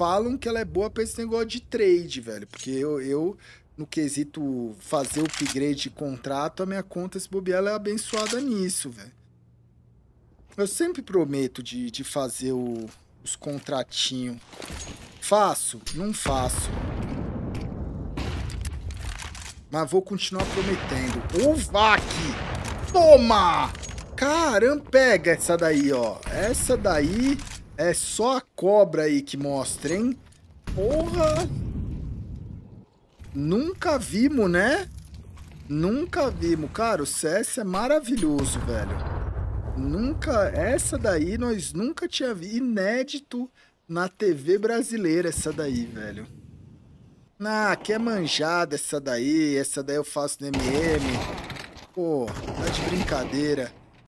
falam que ela é boa pra esse negócio de trade, velho. Porque eu, eu no quesito fazer o upgrade de contrato, a minha conta, se bobear, ela é abençoada nisso, velho. Eu sempre prometo de, de fazer o, os contratinhos. Faço? Não faço. Mas vou continuar prometendo. O VAC! Toma! Caramba, pega essa daí, ó. Essa daí é só a cobra aí que mostra, hein? Porra! Nunca vimos, né? Nunca vimos. Cara, o CS é maravilhoso, velho. Nunca... Essa daí nós nunca tinha visto. Inédito na TV brasileira essa daí, velho. Ah, que é manjada essa daí. Essa daí eu faço no MM. Pô, tá de brincadeira.